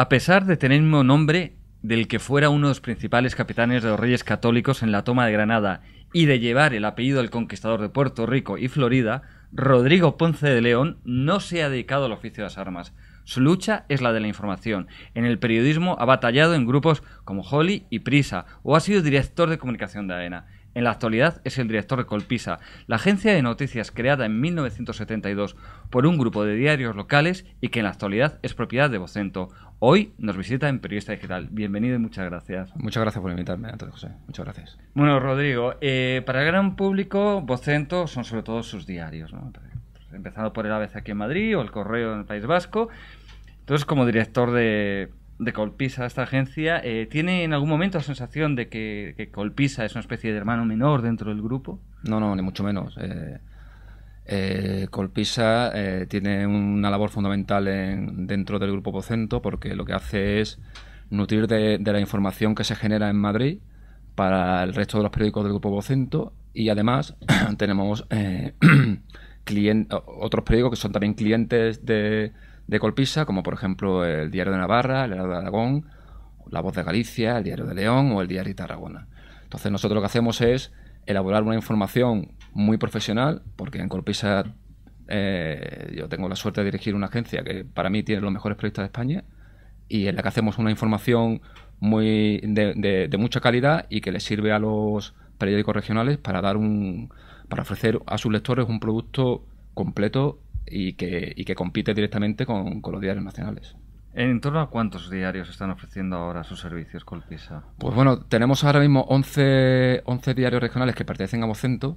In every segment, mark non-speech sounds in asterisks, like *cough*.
A pesar de tener el nombre del que fuera uno de los principales capitanes de los reyes católicos en la toma de Granada y de llevar el apellido del conquistador de Puerto Rico y Florida, Rodrigo Ponce de León no se ha dedicado al oficio de las armas. Su lucha es la de la información. En el periodismo ha batallado en grupos como Holly y Prisa, o ha sido director de comunicación de AENA. En la actualidad es el director de Colpisa, la agencia de noticias creada en 1972 por un grupo de diarios locales y que en la actualidad es propiedad de Vocento, Hoy nos visita en Periodista Digital. Bienvenido y muchas gracias. Muchas gracias por invitarme, Antonio José. Muchas gracias. Bueno, Rodrigo, eh, para el gran público, Vocento son sobre todo sus diarios, ¿no? Pues, empezando por el ABC aquí en Madrid o el Correo en el País Vasco. Entonces, como director de, de Colpisa, esta agencia, eh, ¿tiene en algún momento la sensación de que, Colpisa es una especie de hermano menor dentro del grupo? No, no, ni mucho menos. Eh, eh, Colpisa eh, tiene una labor fundamental dentro del grupo Pocento porque lo que hace es nutrir de, la información que se genera en Madrid para el resto de los periódicos del grupo Pocento y además *clears throat* tenemos eh, *clears throat* otros periódicos que son también clientes de, de, Colpisa, como por ejemplo el Diario de Navarra, el Diario de Aragón, La Voz de Galicia, el Diario de León o el Diario de Tarragona. Entonces nosotros lo que hacemos es elaborar una información muy profesional, porque en Colpisa eh, yo tengo la suerte de dirigir una agencia que para mí tiene los mejores proyectos de España y en la que hacemos una información muy de, mucha calidad y que le sirve a los periódicos regionales para dar un para ofrecer a sus lectores un producto completo y que, que compite directamente con, los diarios nacionales. ¿En torno a cuántos diarios están ofreciendo ahora sus servicios Colpisa? Pues bueno, tenemos ahora mismo 11, 11 diarios regionales que pertenecen a Vocento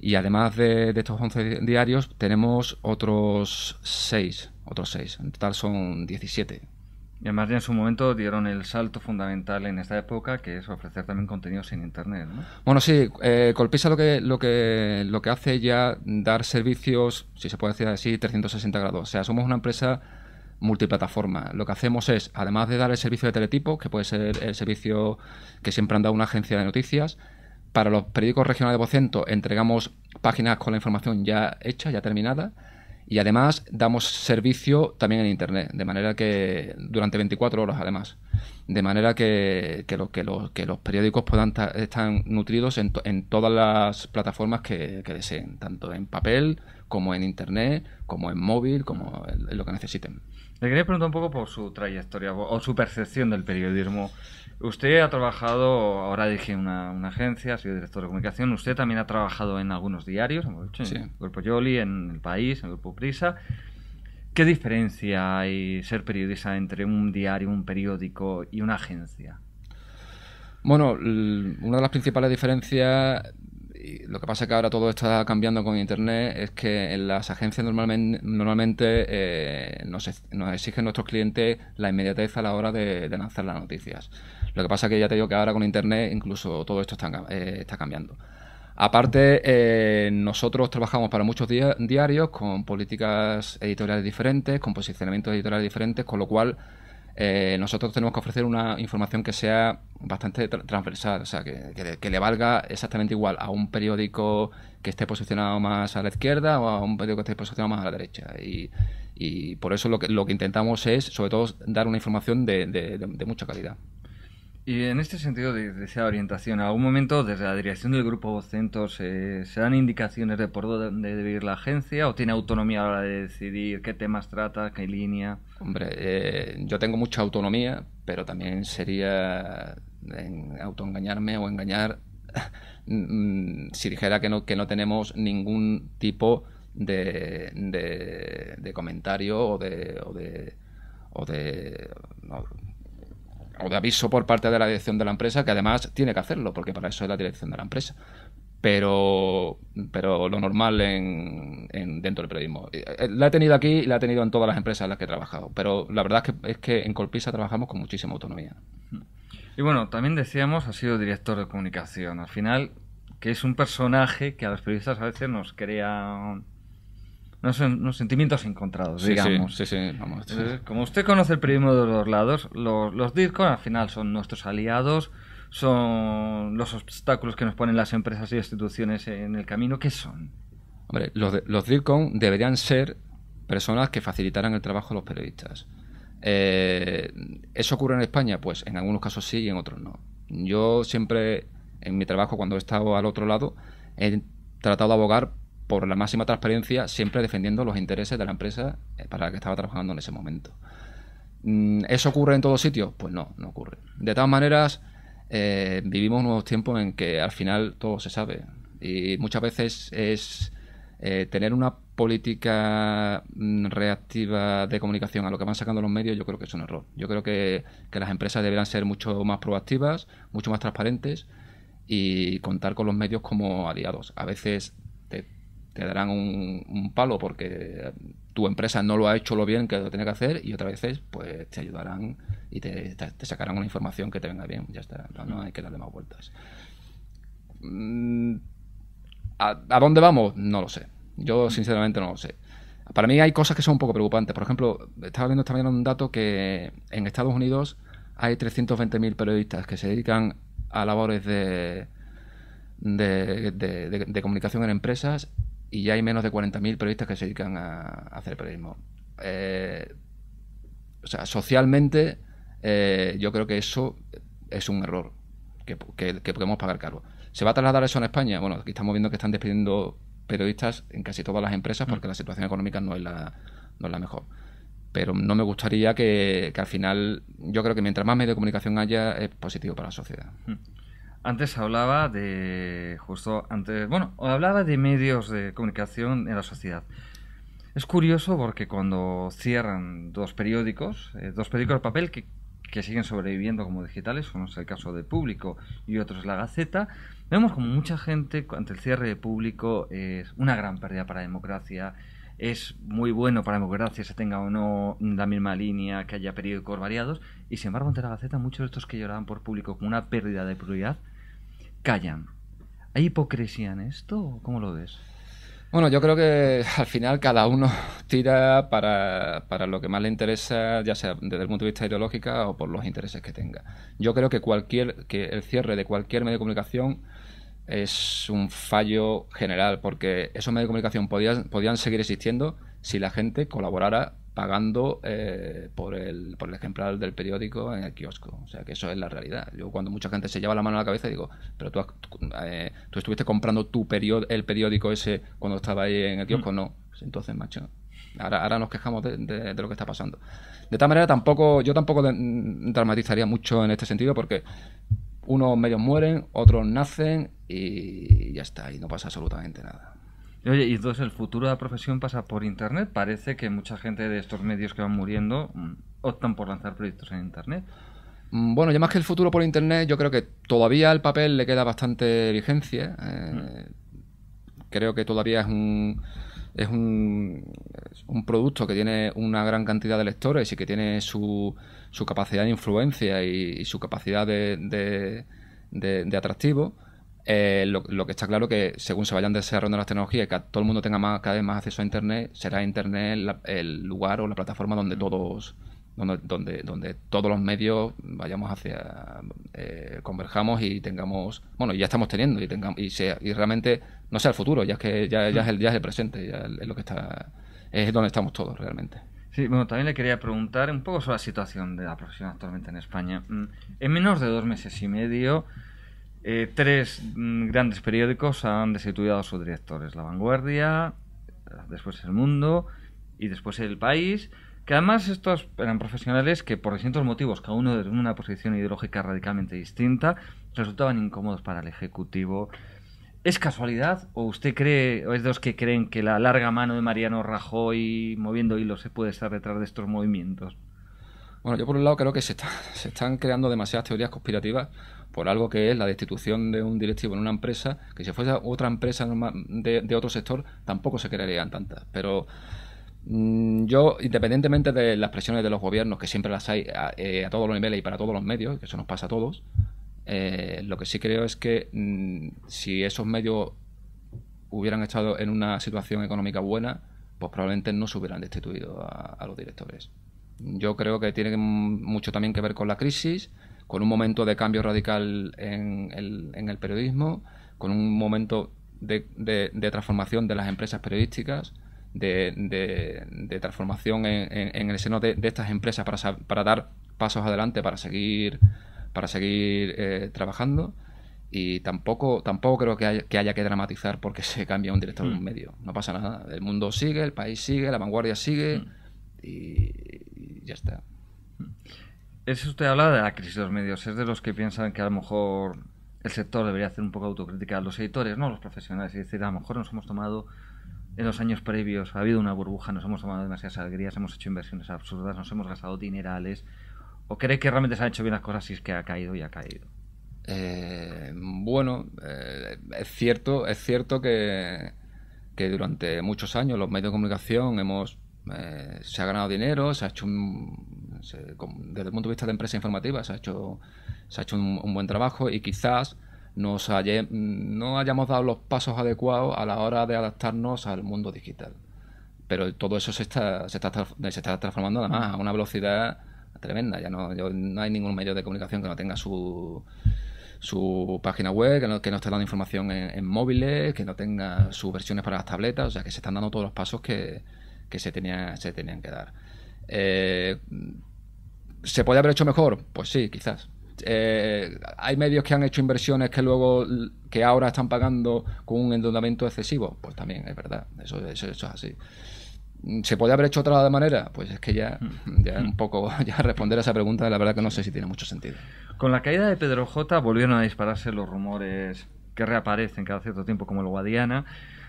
y además de, estos 11 diarios, tenemos otros 6, otros 6. En total son 17. Y además ya en su momento dieron el salto fundamental en esta época, que es ofrecer también contenido sin Internet. ¿no? Bueno, sí, eh, Colpisa lo que, lo, que, lo que hace ya dar servicios, si se puede decir así, 360 grados. O sea, somos una empresa multiplataforma. Lo que hacemos es, además de dar el servicio de teletipo, que puede ser el servicio que siempre han dado una agencia de noticias, para los periódicos regionales de Vocento entregamos páginas con la información ya hecha, ya terminada. Y además damos servicio también en Internet, de manera que durante 24 horas además, de manera que, los periódicos puedan estar nutridos en, todas las plataformas que, deseen, tanto en papel como en Internet, como en móvil, como lo que necesiten. Le quería preguntar un poco por su trayectoria o su percepción del periodismo Usted ha trabajado, ahora dirige una, agencia, ha sido director de comunicación, usted también ha trabajado en algunos diarios, en el Grupo Yoli, en El País, en el Grupo Prisa. ¿Qué diferencia hay ser periodista entre un diario, un periódico y una agencia? Bueno, una de las principales diferencias, lo que pasa es que ahora todo está cambiando con Internet, es que en las agencias normalmente, eh, nos, exigen nuestros clientes la inmediatez a la hora de lanzar las noticias. Lo que pasa es que ya te digo que ahora con Internet incluso todo esto está, eh, cambiando. Aparte, eh, nosotros trabajamos para muchos diarios con políticas editoriales diferentes, con posicionamientos editoriales diferentes, con lo cual eh, nosotros tenemos que ofrecer una información que sea bastante transversal, o sea, que, le valga exactamente igual a un periódico que esté posicionado más a la izquierda o a un periódico que esté posicionado más a la derecha. Y, por eso lo que, lo que intentamos es, sobre todo, dar una información de mucha calidad. Y en este sentido de, de, esa orientación, ¿a algún momento desde la dirección del grupo centro se dan indicaciones de por dónde debe ir la agencia o tiene autonomía a la hora de decidir qué temas trata, qué línea? Hombre, eh, yo tengo mucha autonomía, pero también sería autoengañarme o engañar *laughs* mm, mm, si dijera que no, que no tenemos ningún tipo de, de, comentario o de... O de o de o de aviso por parte de la dirección de la empresa, que además tiene que hacerlo, porque para eso es la dirección de la empresa. Pero, pero lo normal en, dentro del periodismo. Eh, eh, la he tenido aquí y la he tenido en todas las empresas en las que he trabajado, pero la verdad es que, es que en Colpisa trabajamos con muchísima autonomía. Y bueno, también decíamos, ha sido director de comunicación. Al final, que es un personaje que a los periodistas a veces nos crea no son sentimientos encontrados, digamos. Sí, sí, como usted conoce el periodismo de los lados, los, los al final son nuestros aliados, son los obstáculos que nos ponen las empresas y instituciones en el camino. ¿Qué son? Hombre, los, los deberían ser personas que facilitaran el trabajo de los periodistas. Eh, ¿Eso ocurre en España? Pues en algunos casos sí y en otros no. Yo siempre, en mi trabajo, cuando he estado al otro lado, he tratado de abogar por la máxima transparencia, siempre defendiendo los intereses de la empresa eh, para la que estaba trabajando en ese momento. Mm, ¿Eso ocurre en todos sitios? Pues no, no ocurre. De todas maneras, eh, vivimos nuevos tiempos en que al final todo se sabe. Y muchas veces es eh, tener una política mm, reactiva de comunicación a lo que van sacando los medios, yo creo que es un error. Yo creo que, que las empresas deberán ser mucho más proactivas, mucho más transparentes y contar con los medios como aliados. A veces te darán un, palo porque tu empresa no lo ha hecho lo bien que lo tiene que hacer y otras veces pues te ayudarán y te, sacarán una información que te venga bien, ya está, no, hay que darle más vueltas. Mm, ¿A, dónde vamos? No lo sé. Yo sinceramente no lo sé. Para mí hay cosas que son un poco preocupantes. Por ejemplo, estaba viendo también un dato que en Estados Unidos hay 320.000 periodistas que se dedican a labores de, comunicación en empresas y ya hay menos de 40.000 periodistas que se dedican a, hacer periodismo. Eh, o sea, socialmente eh, yo creo que eso es un error que, podemos pagar caro. ¿Se va a trasladar eso en España? Bueno, aquí estamos viendo que están despidiendo periodistas en casi todas las empresas porque mm. la situación económica no es la, mejor. Pero no me gustaría que, al final, yo creo que mientras más medios de comunicación haya, es positivo para la sociedad. Mm. Antes hablaba de. justo antes. Bueno, hablaba de medios de comunicación en la sociedad. Es curioso porque cuando cierran dos periódicos, eh, dos periódicos de papel que, que, siguen sobreviviendo como digitales, uno es el caso de Público y otro es la Gaceta, vemos como mucha gente ante el cierre de Público es una gran pérdida para la democracia, es muy bueno para la democracia, se tenga o no la misma línea, que haya periódicos variados, y sin embargo, ante la Gaceta, muchos de estos que lloraban por público con una pérdida de prioridad, callan. ¿Hay hipocresía en esto? ¿Cómo lo ves? Bueno, yo creo que al final cada uno tira para, para, lo que más le interesa, ya sea desde el punto de vista ideológico o por los intereses que tenga. Yo creo que cualquier que el cierre de cualquier medio de comunicación es un fallo general, porque esos medios de comunicación podían, podían seguir existiendo si la gente colaborara pagando eh, por, el, por el ejemplar del periódico en el kiosco. O sea, que eso es la realidad. Yo cuando mucha gente se lleva la mano a la cabeza digo, pero tú, eh, ¿tú estuviste comprando tu el periódico ese cuando estaba ahí en el mm. kiosco. No. Pues entonces, macho, ahora, ahora nos quejamos de, lo que está pasando. De tal manera, tampoco yo tampoco mm, dramatizaría mucho en este sentido porque unos medios mueren, otros nacen y ya está, y no pasa absolutamente nada. Oye, y entonces el futuro de la profesión pasa por Internet. Parece que mucha gente de estos medios que van muriendo mm, optan por lanzar proyectos en Internet. Mm, bueno, ya más que el futuro por Internet, yo creo que todavía al papel le queda bastante vigencia. Eh, mm. Creo que todavía es un, es un, producto que tiene una gran cantidad de lectores y que tiene su, su capacidad de influencia y, su capacidad de, de, atractivo. Eh, lo, que está claro que según se vayan desarrollando las tecnologías y que todo el mundo tenga más, cada vez más acceso a Internet, será Internet el lugar o la plataforma donde todos, donde, donde, todos los medios vayamos hacia, eh, converjamos y tengamos, bueno, ya estamos teniendo y, tengamos, y, sea, y realmente no sea el futuro, ya es que ya, es, el, ya es presente, es lo que está, es donde estamos todos realmente. Sí, bueno, también le quería preguntar un poco sobre la situación de la profesión actualmente en España. Mm, en menos de dos meses y medio, eh, tres mm, grandes periódicos han destituido a sus directores. La Vanguardia, después El Mundo y después El País. Que además estos eran profesionales que por distintos motivos, cada uno en una posición ideológica radicalmente distinta, resultaban incómodos para el Ejecutivo. ¿Es casualidad o usted cree, o es de los que creen que la larga mano de Mariano Rajoy moviendo hilos se puede estar detrás de estos movimientos? Bueno, yo por un lado creo que se, están creando demasiadas teorías conspirativas por algo que es la destitución de un directivo en una empresa, que si fuese otra empresa de, de otro sector tampoco se crearían tantas. Pero Mm, yo, independientemente de las presiones de los gobiernos, que siempre las hay eh, a, todos los niveles y para todos los medios, que eso nos pasa a todos, eh, lo que sí creo es que mm, si esos medios hubieran estado en una situación económica buena, pues probablemente no se hubieran destituido a, los directores. Yo creo que tiene mucho también que ver con la crisis, con un momento de cambio radical en el, periodismo, con un momento de transformación de las empresas periodísticas de, transformación en, el seno de, estas empresas para, dar pasos adelante, para seguir, para seguir eh, trabajando. Y tampoco, tampoco creo que haya, que dramatizar porque *laughs* se cambia un director en de mm. un medio. No pasa nada. El mundo sigue, el país sigue, la vanguardia sigue mm. y, ya está. Mm. Eso usted habla de la crisis de los medios. Es de los que piensan que a lo mejor el sector debería hacer un poco de autocrítica a los editores, ¿no? los profesionales. Y decir, a lo mejor nos hemos tomado en los años previos ha habido una burbuja, nos hemos tomado demasiadas alegrías, hemos hecho inversiones absurdas, nos hemos gastado dinerales. ¿O cree que realmente se han hecho bien las cosas si es que ha caído y ha caído? Eh, bueno, eh, es cierto, es cierto que, durante muchos años los medios de comunicación hemos eh, se ha ganado dinero, se ha hecho desde el punto de vista de empresa informativa se ha hecho se ha hecho un buen trabajo y quizás nos no hayamos dado los pasos adecuados a la hora de adaptarnos al mundo digital. Pero todo eso se está, transformando además a una velocidad tremenda. Ya no, hay ningún medio de comunicación que no tenga su, página web, que no, esté dando información en, en, móviles, que no tenga sus versiones para las tabletas, o sea que se están dando todos los pasos que, se, tenían que dar. Eh, ¿Se puede haber hecho mejor? Pues sí, quizás. Eh, hay medios que han hecho inversiones que luego, que ahora están pagando con un endeudamiento excesivo. Pues también, es verdad, eso, es así. Mm, ¿Se puede haber hecho otra manera? Pues es que ya, mm. ya un poco, *laughs* ya responder a esa pregunta, la verdad que no sé si tiene mucho sentido. Con la caída de Pedro J volvieron a dispararse los rumores que reaparecen cada cierto tiempo, como el Guadiana,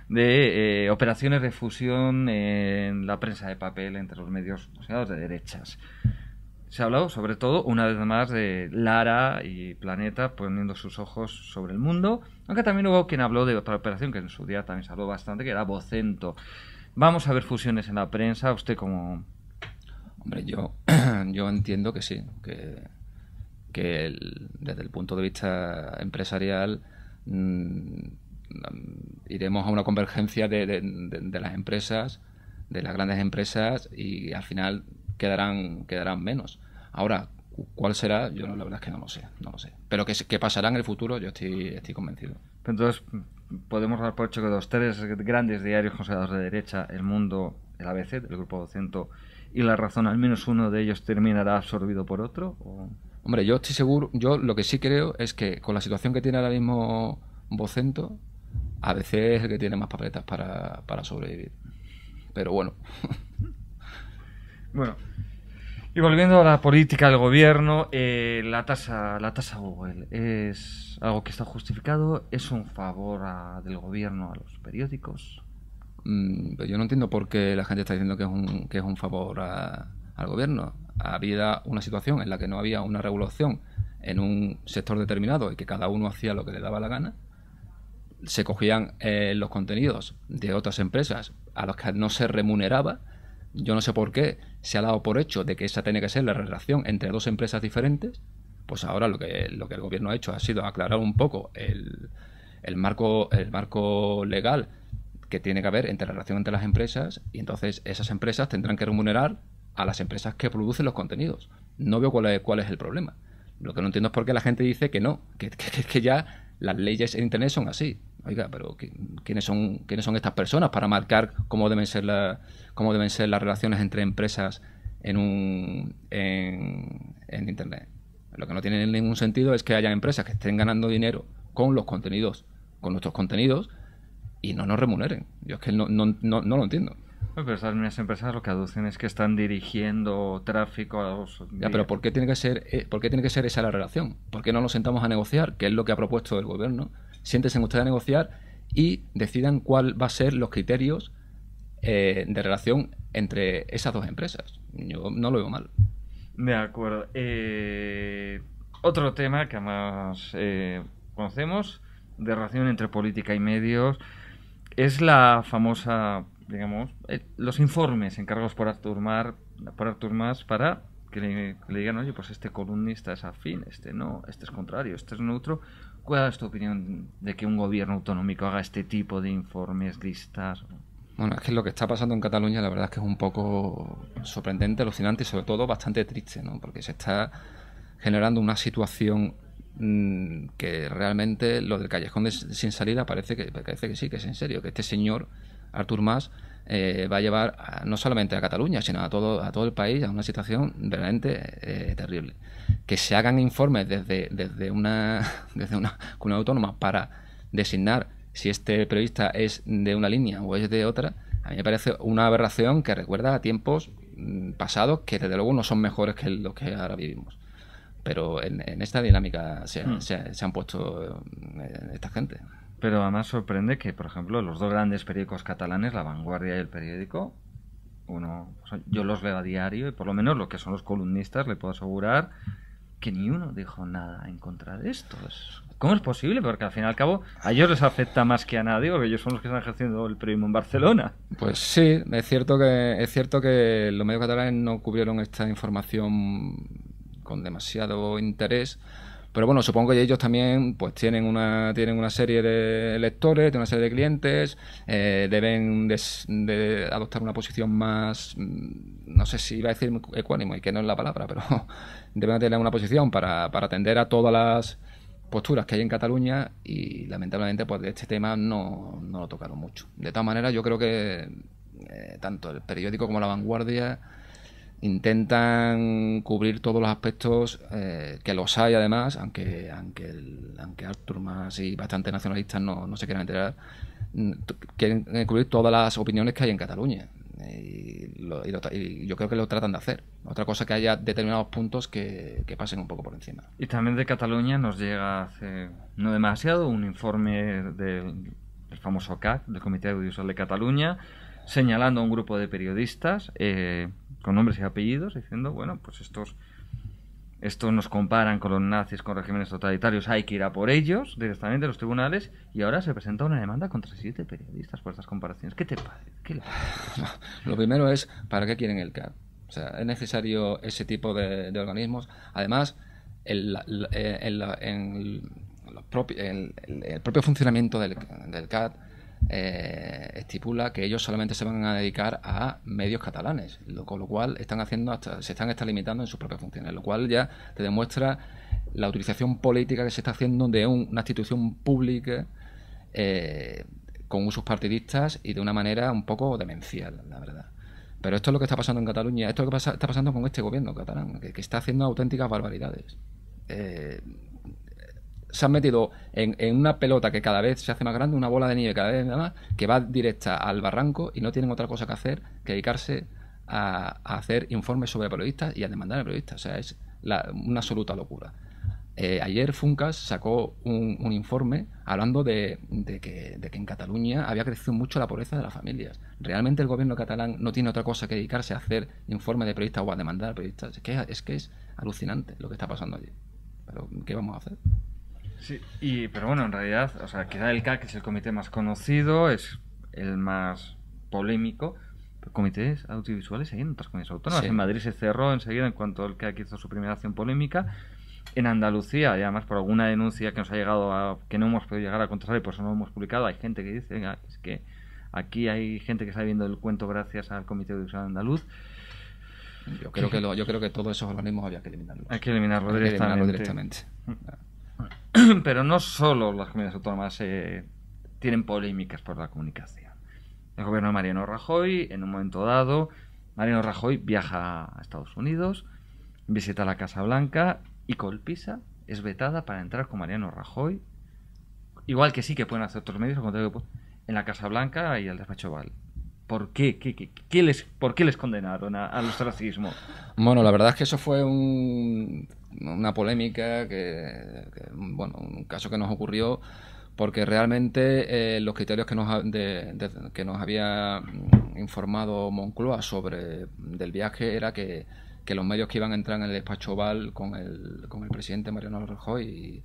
de eh, operaciones de fusión en la prensa de papel entre los medios de derechas. Se ha hablado sobre todo, una vez más, de Lara y Planeta poniendo sus ojos sobre el mundo, aunque también hubo quien habló de otra operación que en su día también se habló bastante, que era Vocento. Vamos a ver fusiones en la prensa, usted como... Hombre, yo, *clears throat* yo entiendo que sí, que, que desde el punto de vista empresarial mm, iremos a una convergencia de las empresas, de las grandes empresas, y al final quedarán, quedarán menos. Ahora, ¿cuál será? Yo la verdad es que no lo sé, no lo sé. Pero que, que pasará en el futuro, yo estoy, estoy convencido. Entonces, podemos dar por hecho que los tres grandes diarios considerados de derecha, El Mundo, el ABC, el Grupo 200 y La Razón, al menos uno de ellos terminará absorbido por otro? Hombre, yo estoy seguro, yo lo que sí creo es que con la situación que tiene ahora mismo Vocento, ABC es el que tiene más papeletas para, para sobrevivir. Pero bueno. *laughs* Bueno, y volviendo a la política, del gobierno, eh, la tasa la tasa Google es algo que está justificado, es un favor del gobierno a los periódicos. Mm, yo no entiendo por qué la gente está diciendo que es un, favor al gobierno. Había una situación en la que no había una regulación en un sector determinado y que cada uno hacía lo que le daba la gana. Se cogían eh, los contenidos de otras empresas a los que no se remuneraba yo no sé por qué se ha dado por hecho de que esa tiene que ser la relación entre dos empresas diferentes, pues ahora lo que, lo que el gobierno ha hecho ha sido aclarar un poco el, marco, el marco legal que tiene que haber entre la relación entre las empresas y entonces esas empresas tendrán que remunerar a las empresas que producen los contenidos. No veo cuál es, cuál es el problema. Lo que no entiendo es por qué la gente dice que no, que, que, que ya las leyes en Internet son así. Oiga, pero ¿quiénes son, quiénes son estas personas para marcar cómo deben ser, cómo deben ser las relaciones entre empresas en, un, en, Internet? Lo que no tiene ningún sentido es que haya empresas que estén ganando dinero con los contenidos, con nuestros contenidos, y no nos remuneren. Yo es que no, no, no, lo entiendo. Pero esas mismas empresas lo que aducen es que están dirigiendo tráfico a los... Ya, pero ¿por qué, tiene que ser, eh, ¿por tiene que ser esa la relación? ¿Por qué no nos sentamos a negociar, ¿Qué es lo que ha propuesto el gobierno? siéntense ustedes a negociar y decidan cuál va a ser los criterios eh, de relación entre esas dos empresas. Yo no lo veo mal. De acuerdo. Eh, otro tema que más eh, conocemos de relación entre política y medios es la famosa, digamos, los informes encargados por Artur, Mar, por para que que le digan, oye, pues este columnista es afín, este no, este es contrario, este es neutro. ¿Cuál es tu opinión de que un gobierno autonómico haga este tipo de informes listas? Bueno, es que lo que está pasando en Cataluña la verdad es que es un poco sorprendente, alucinante y sobre todo bastante triste, ¿no? Porque se está generando una situación mm, que realmente lo del callejón sin salida parece que, parece que sí, que es en serio, que este señor, Artur Mas, eh, va a llevar no solamente a Cataluña, sino a todo, a todo el país a una situación realmente eh, terrible. Que se hagan informes desde, desde, una, *laughs* desde una comunidad autónoma para designar si este periodista es de una línea o es de otra, a mí me parece una aberración que recuerda a tiempos mm, pasados que desde luego no son mejores que los que ahora vivimos pero en, esta dinámica se, mm. han puesto eh, esta gente. Pero además sorprende que, por ejemplo, los dos grandes periódicos catalanes, La Vanguardia y El Periódico, uno, yo los leo a diario y por lo menos lo que son los columnistas, le puedo asegurar que ni uno dijo nada en contra de esto. ¿Cómo es posible? Porque al fin y al cabo a ellos les afecta más que a nadie, porque ellos son los que están ejerciendo el periodismo en Barcelona. Pues sí, es cierto que, es cierto que los medios catalanes no cubrieron esta información con demasiado interés pero bueno, supongo que ellos también pues tienen una, tienen una serie de lectores, tienen una serie de clientes, eh, deben de adoptar una posición más, mm, no sé si iba a decir ecuánimo, y que no es la palabra, pero *laughs* deben tener una posición para, para atender a todas las posturas que hay en Cataluña y lamentablemente pues este tema no, no lo tocaron mucho. De todas maneras yo creo que eh, tanto el periódico como la vanguardia intentan cubrir todos los aspectos eh, que los hay además, aunque, aunque, aunque más y bastante nacionalistas no, no se quieran enterar, quieren eh, cubrir todas las opiniones que hay en Cataluña. Y, yo creo que lo tratan de hacer. Otra cosa que haya determinados puntos que, que, pasen un poco por encima. Y también de Cataluña nos llega hace no demasiado un informe del, famoso CAC, del Comité Audiovisual de Cataluña, señalando a un grupo de periodistas. Eh, con nombres y apellidos, diciendo, bueno, pues estos, estos nos comparan con los nazis, con regímenes totalitarios, hay que ir a por ellos directamente los tribunales, y ahora se presenta una demanda contra siete periodistas por estas comparaciones. ¿Qué te parece? *sighs* Lo primero es, ¿para qué quieren el CAD? O sea, es necesario ese tipo de, organismos. Además, el, propio, funcionamiento del, del CAD eh, estipula que ellos solamente se van a dedicar a medios catalanes, lo, con lo cual están haciendo hasta, se están está limitando en sus propias funciones, lo cual ya te demuestra la utilización política que se está haciendo de una institución pública eh, con usos partidistas y de una manera un poco demencial, la verdad. Pero esto es lo que está pasando en Cataluña, esto es lo que está pasando con este gobierno catalán, que, está haciendo auténticas barbaridades. Eh, se han metido en, una pelota que cada vez se hace más grande, una bola de nieve cada vez más, que va directa al barranco y no tienen otra cosa que hacer que dedicarse a, hacer informes sobre periodistas y a demandar a periodistas. O sea, es una absoluta locura. Eh, ayer Funcas sacó un, informe hablando de, que, en Cataluña había crecido mucho la pobreza de las familias. Realmente el gobierno catalán no tiene otra cosa que dedicarse a hacer informes de periodistas o a demandar a periodistas. Es que es, que es alucinante lo que está pasando allí. Pero, ¿qué vamos a hacer? Sí, y, pero bueno, en realidad, o sea, quizá el CAC es el comité más conocido, es el más polémico. comités audiovisuales hay en otras comunidades autónomas. En Madrid se cerró enseguida en cuanto el CAC hizo su primera acción polémica. En Andalucía, además por alguna denuncia que nos ha llegado, que no hemos podido llegar a contestar y por eso no hemos publicado, hay gente que dice ah, es que aquí hay gente que está viendo el cuento gracias al Comité Audiovisual Andaluz. Yo creo que, yo creo que todos esos organismos había que eliminarlos. Hay que directamente. Hay que directamente. Mm. *clears throat* Pero no solo las comunidades autónomas eh, tienen polémicas por la comunicación. El gobierno de Mariano Rajoy, en un momento dado, Mariano Rajoy viaja a Estados Unidos, visita la Casa Blanca y Colpisa es vetada para entrar con Mariano Rajoy. Igual que sí que pueden hacer otros medios, en la Casa Blanca y al despacho Val. ¿Por qué? les, ¿Por qué les condenaron al ostracismo? Bueno, la verdad es que eso fue un una polémica, que, bueno, un caso que nos ocurrió porque realmente eh, los criterios que nos, que nos había mm, informado Moncloa sobre del viaje era que, que, los medios que iban a entrar en el despacho Oval con el, con el presidente Mariano Rajoy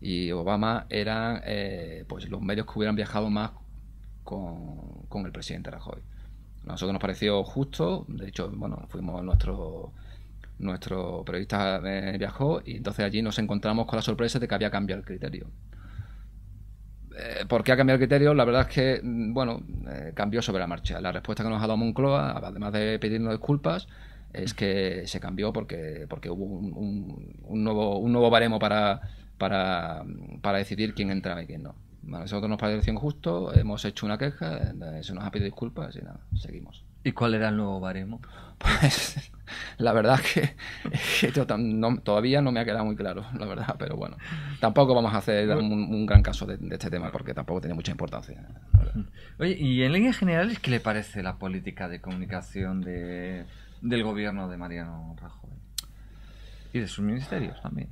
y, Obama eran eh, pues los medios que hubieran viajado más con, el presidente Rajoy. A nosotros nos pareció justo, de hecho, bueno, fuimos nuestros nuestro periodista eh, viajó y entonces allí nos encontramos con la sorpresa de que había cambiado el criterio. Eh, ¿Por qué ha cambiado el criterio? La verdad es que, mm, bueno, eh, cambió sobre la marcha. La respuesta que nos ha dado Moncloa, además de pedirnos disculpas, es que se cambió porque, porque hubo un, nuevo, un nuevo baremo para, para, para decidir quién entraba y quién no. nosotros nos parece injusto, hemos hecho una queja, se nos ha pedido disculpas y nada, seguimos. ¿Y cuál era el nuevo baremo? Pues *laughs* la verdad que, *laughs* que todavía no me ha quedado muy claro, la verdad, pero bueno, tampoco vamos a hacer un, gran caso de, este tema porque tampoco tiene mucha importancia. Oye, y en líneas generales, ¿qué le parece la política de comunicación de, del gobierno de Mariano Rajoy? Y de sus ministerios también.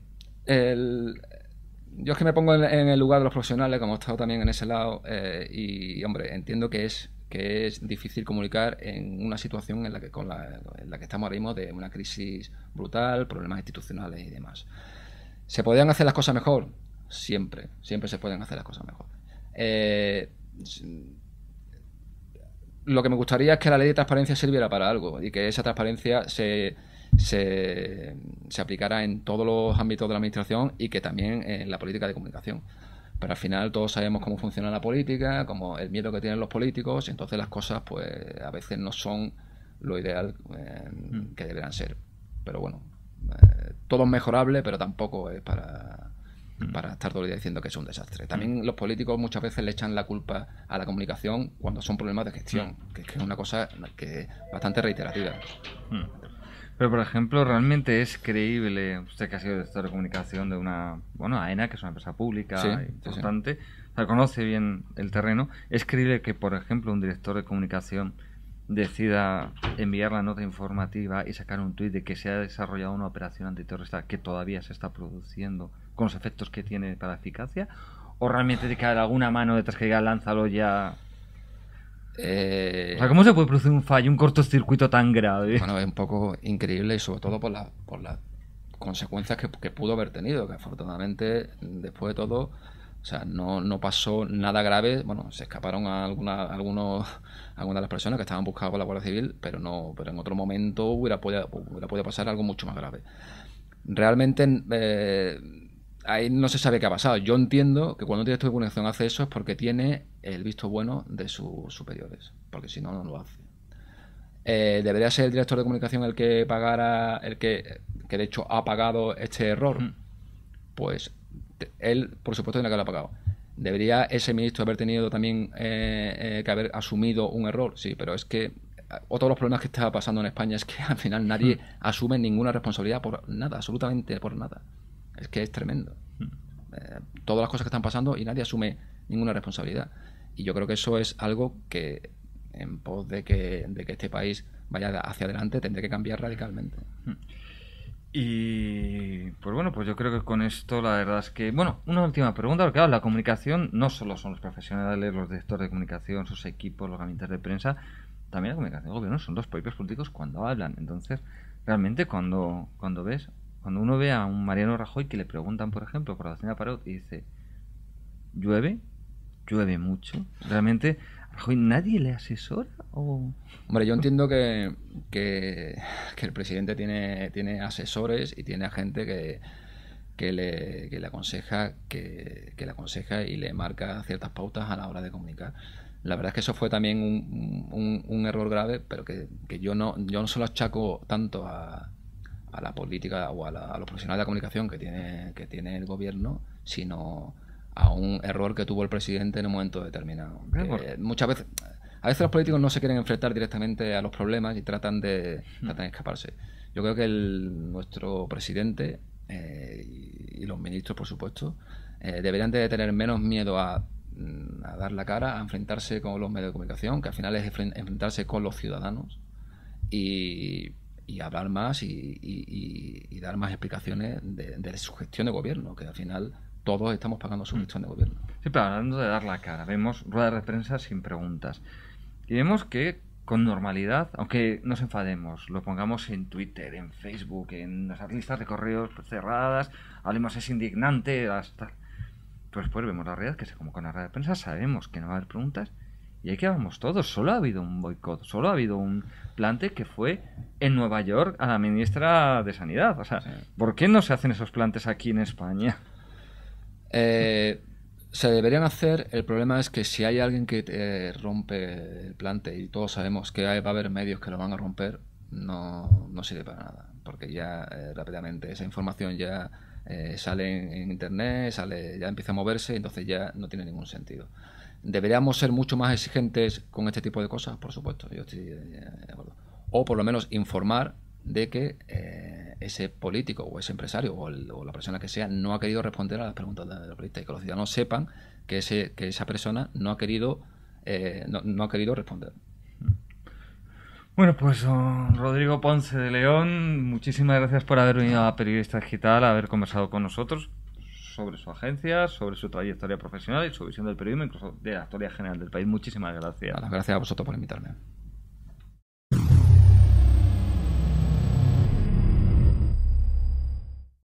yo es que me pongo en, el lugar de los profesionales, como he estado también en ese lado, eh, y hombre, entiendo que es que es difícil comunicar en una situación en la que, con la, en la que estamos ahora mismo de una crisis brutal, problemas institucionales y demás. ¿Se podían hacer las cosas mejor? Siempre, siempre se pueden hacer las cosas mejor. Eh, lo que me gustaría es que la ley de transparencia sirviera para algo y que esa transparencia se, se, se aplicara en todos los ámbitos de la administración y que también en la política de comunicación. Pero al final todos sabemos cómo funciona la política, como el miedo que tienen los políticos, y entonces las cosas pues a veces no son lo ideal eh, mm. que deberán ser. Pero bueno, eh, todo es mejorable, pero tampoco es mm. para, estar todo el día diciendo que es un desastre. Mm. También los políticos muchas veces le echan la culpa a la comunicación cuando son problemas de gestión, que, es una cosa que bastante reiterativa. Pero, por ejemplo, realmente es creíble, usted que ha sido director de comunicación de una, bueno, AENA, que es una empresa pública importante, O sea, conoce bien el terreno, es creíble que, por ejemplo, un director de comunicación decida enviar la nota informativa y sacar un tuit de que se ha desarrollado una operación antiterrorista que todavía se está produciendo con los efectos que tiene para eficacia, o realmente de que alguna mano detrás que diga lánzalo ya eh, ¿cómo se puede producir un fallo, un cortocircuito tan grave? Bueno, es un poco increíble y sobre todo por, por las consecuencias que, pudo haber tenido, que afortunadamente después de todo, o sea, no, pasó nada grave, bueno, se escaparon a algunos, algunas de las personas que estaban buscadas por la Guardia Civil, pero no, pero en otro momento hubiera podido, pasar algo mucho más grave. Realmente eh, ahí no se sabe qué ha pasado. Yo entiendo que cuando un director de comunicación hace eso es porque tiene el visto bueno de sus superiores, porque si no, no lo hace. Eh, debería ser el director de comunicación el que pagara, el que, que de hecho ha pagado este error. Pues él, por supuesto, tiene que haberlo pagado. ¿Debería ese ministro haber tenido también eh, eh, que haber asumido un error? Sí, pero es que otro de los problemas que está pasando en España es que *laughs* al final nadie asume ninguna responsabilidad por nada, absolutamente por nada. Es que es tremendo. Mm. Eh, todas las cosas que están pasando y nadie asume ninguna responsabilidad. Y yo creo que eso es algo que, en pos de que, de que este país vaya hacia adelante, tendría que cambiar radicalmente. Mm. Y pues bueno, pues yo creo que con esto la verdad es que, bueno, una última pregunta, porque claro, la comunicación no solo son los profesionales, los directores de comunicación, sus equipos, los gabinetes de prensa, también la comunicación del gobierno son los propios políticos cuando hablan. Entonces, realmente cuando, cuando ves cuando uno ve a un Mariano Rajoy que le preguntan, por ejemplo, por la señora Parot y dice, ¿llueve? ¿Llueve mucho? Realmente, a Rajoy nadie le asesora. Hombre, yo entiendo que, que, el presidente tiene, tiene asesores y tiene a gente que, que le, le aconseja, que, le aconseja y le marca ciertas pautas a la hora de comunicar. La verdad es que eso fue también un, error grave, pero que, yo no yo no se lo achaco tanto a, a la política o a, los profesionales de la comunicación que tiene, que tiene el gobierno, sino a un error que tuvo el presidente en un momento determinado. muchas veces, a veces los políticos no se quieren enfrentar directamente a los problemas y tratan de, hmm. escaparse. Yo creo que el, nuestro presidente eh, y, los ministros, por supuesto, eh, deberían de tener menos miedo a, mm, a, dar la cara, a enfrentarse con los medios de comunicación, que al final es enfrentarse con los ciudadanos. Y y hablar más y, dar más explicaciones de, su gestión de gobierno, que al final todos estamos pagando su mm. gestión de gobierno. Sí, pero hablando de dar la cara, vemos ruedas de prensa sin preguntas. Y vemos que con normalidad, aunque nos enfademos, lo pongamos en Twitter, en Facebook, en nuestras listas de correos cerradas, hablemos es indignante, hasta... pues después pues vemos la realidad, que se como con la rueda de prensa, sabemos que no va a haber preguntas y que vamos todos, solo ha habido un boicot, solo ha habido un plante que fue en Nueva York a la ministra de Sanidad. O sea, ¿por qué no se hacen esos plantes aquí en España? Eh, se deberían hacer, el problema es que si hay alguien que eh, rompe el plante, y todos sabemos que va a haber medios que lo van a romper, no, sirve para nada, porque ya eh, rápidamente esa información ya sale en, Internet, sale, ya empieza a moverse, entonces ya no tiene ningún sentido deberíamos ser mucho más exigentes con este tipo de cosas, por supuesto, yo estoy eh, de acuerdo. O por lo menos informar de que eh, ese político o ese empresario o, la persona que sea no ha querido responder a las preguntas de los periodistas y que los ciudadanos sepan que, ese, que esa persona no ha querido, eh, no, ha querido responder. Bueno, pues Rodrigo Ponce de León, muchísimas gracias por haber venido a Periodista Digital, haber conversado con nosotros sobre su agencia, sobre su trayectoria profesional y su visión del periodismo, incluso de la historia general del país. Muchísimas gracias. gracias a vosotros por invitarme.